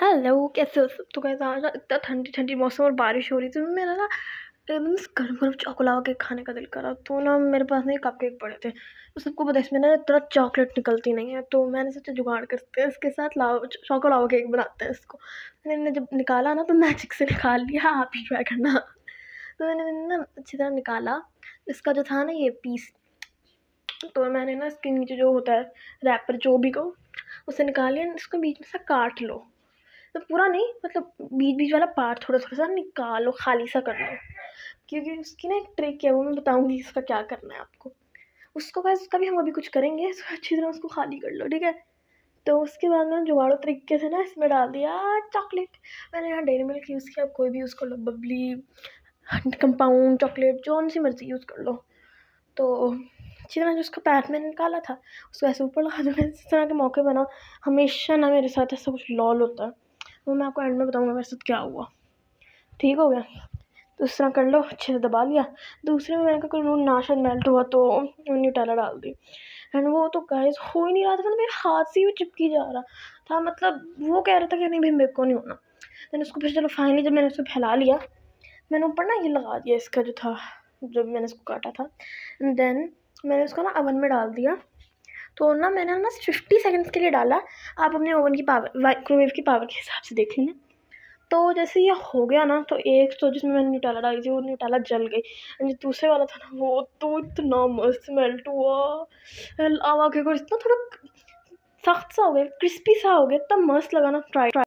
hello कैसे हो सब तो कैसे आज इतना ठंडी ठंडी मौसम और बारिश हो रही थी मेरा ना एकदम गर्म गर्म चॉकलावा केक खाने का दिल करा तो ना मेरे पास ना कप केक पड़े थे तो सबको पता इसमें ना इतना चॉकलेट निकलती नहीं है तो मैंने सोचा जुगाड़ करते हैं इसके साथ लावा चॉकोलावा केक बनाते हैं इसको मैंने जब निकाला ना तो मैजिक से निकाल लिया आप ही ट्राई करना तो मैंने ना अच्छी तरह निकाला इसका जो था ना ये पीस तो मैंने ना इसके नीचे जो होता है रैपर जो भी को उसे निकाल लिया इसको बीच में से काट लो तो पूरा नहीं मतलब बीच बीच वाला पार्ट थोड़ा थोड़ा सा निकालो खाली सा कर लो क्योंकि उसकी ना एक ट्रिक है वो मैं बताऊँगी इसका क्या करना है आपको उसको बस उसका भी हम अभी कुछ करेंगे तो अच्छी तरह उसको खाली कर लो ठीक है तो उसके बाद मैंने जुगाड़ो तरीके से ना इसमें डाल दिया चॉकलेट मैंने यहाँ डेरी मिल्क यूज़ किया कोई भी यूज़ कर लो बबली कंपाउंड चॉकलेट जो सी मर्ज़ी यूज़ कर लो तो अच्छी तरह जो उसका पैर मैंने निकाला था उसको ऐसे ऊपर लगा दो इस तरह के मौके पर ना हमेशा ना मेरे साथ ऐसा कुछ लॉल होता है वो तो मैं आपको एंड में बताऊँगा मेरे साथ क्या हुआ ठीक हो गया तो इस तरह कर लो अच्छे से दबा लिया दूसरे में मैंने कहा नाशन ना शायद मेल्ट हुआ तो न्यूटेला डाल दी एंड वो तो गाइस हो ही नहीं रहा था मतलब मेरे हाथ से ही चिपकी जा रहा था मतलब वो कह रहा था कि नहीं भाई मेरे को नहीं होना मैंने उसको फिर चलो फाइनली जब मैंने उसको फैला लिया मैंने ऊपर ना ये लगा दिया इसका जो था जब मैंने उसको काटा था एंड देन मैंने उसको ना अवन में डाल दिया तो ना मैंने ना फिफ्टी सेकेंड्स के लिए डाला आप अपने ओवन की पावर माइक्रोवेव की पावर के हिसाब से देख लेना तो जैसे ये हो गया ना तो एक तो जिसमें मैंने न्यूटाला डाली थी वो न्यूटाला जल गई जो दूसरे वाला था ना वो तो इतना मस्त मेल्ट हुआ आवा के इतना थोड़ा सख्त सा हो गया क्रिस्पी सा हो गया इतना मस्त लगा ना फ्राई